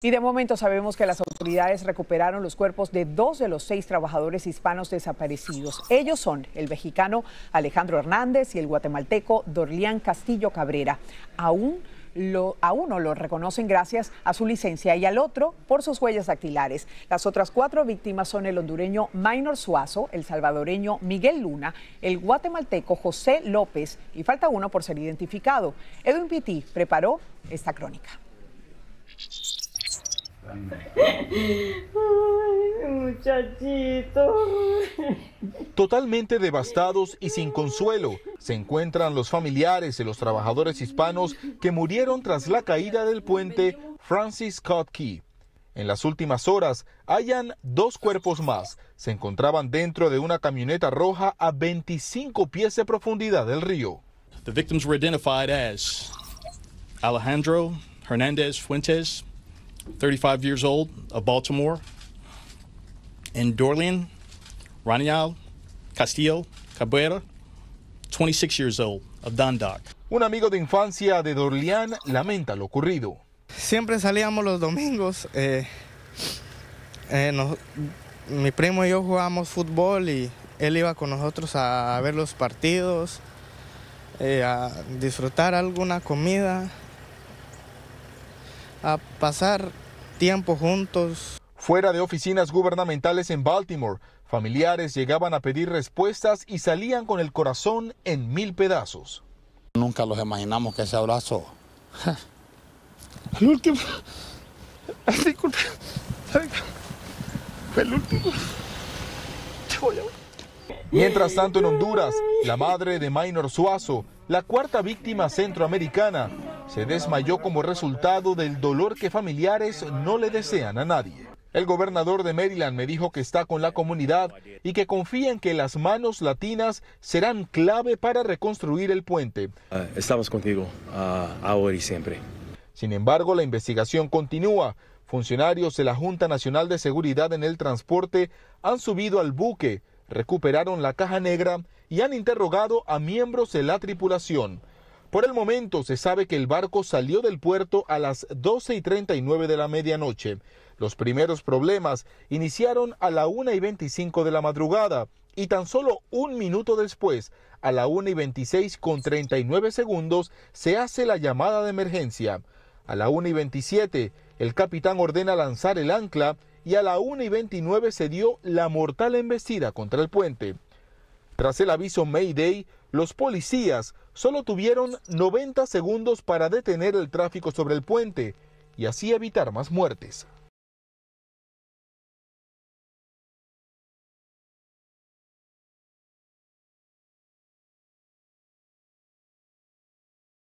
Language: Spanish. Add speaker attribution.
Speaker 1: Y de momento sabemos que las autoridades recuperaron los cuerpos de dos de los seis trabajadores hispanos desaparecidos. Ellos son el mexicano Alejandro Hernández y el guatemalteco Dorlián Castillo Cabrera. Aún a uno lo reconocen gracias a su licencia y al otro por sus huellas dactilares. Las otras cuatro víctimas son el hondureño Minor Suazo, el salvadoreño Miguel Luna, el guatemalteco José López y falta uno por ser identificado. Edwin Piti preparó esta crónica muchachito.
Speaker 2: Totalmente devastados y sin consuelo se encuentran los familiares de los trabajadores hispanos que murieron tras la caída del puente Francis Scott Key. En las últimas horas hallan dos cuerpos más. Se encontraban dentro de una camioneta roja a 25 pies de profundidad del río. The victims were identified as Alejandro Hernández Fuentes, 35 years old, of Baltimore. en Dorlean, Ranial Castillo Cabrera, 26 years old, of Dundalk. Un amigo de infancia de Dorlian lamenta lo ocurrido. Siempre salíamos los domingos. Eh, eh, mi primo y yo jugábamos fútbol y él iba con nosotros a ver los partidos, eh, a disfrutar alguna comida a pasar tiempo juntos. Fuera de oficinas gubernamentales en Baltimore, familiares llegaban a pedir respuestas y salían con el corazón en mil pedazos. Nunca los imaginamos que ese abrazo. El último. el el último. Te voy Mientras tanto, en Honduras, la madre de Maynor Suazo, la cuarta víctima centroamericana, se desmayó como resultado del dolor que familiares no le desean a nadie. El gobernador de Maryland me dijo que está con la comunidad y que confía en que las manos latinas serán clave para reconstruir el puente. Ah, estamos contigo ah, ahora y siempre. Sin embargo, la investigación continúa. Funcionarios de la Junta Nacional de Seguridad en el Transporte han subido al buque recuperaron la caja negra y han interrogado a miembros de la tripulación. Por el momento se sabe que el barco salió del puerto a las 12 y 39 de la medianoche. Los primeros problemas iniciaron a la 1 y 25 de la madrugada y tan solo un minuto después, a la 1 y 26 con 39 segundos, se hace la llamada de emergencia. A la 1 y 27, el capitán ordena lanzar el ancla y a la 1 y 29 se dio la mortal embestida contra el puente. Tras el aviso Mayday, los policías solo tuvieron 90 segundos para detener el tráfico sobre el puente y así evitar más muertes.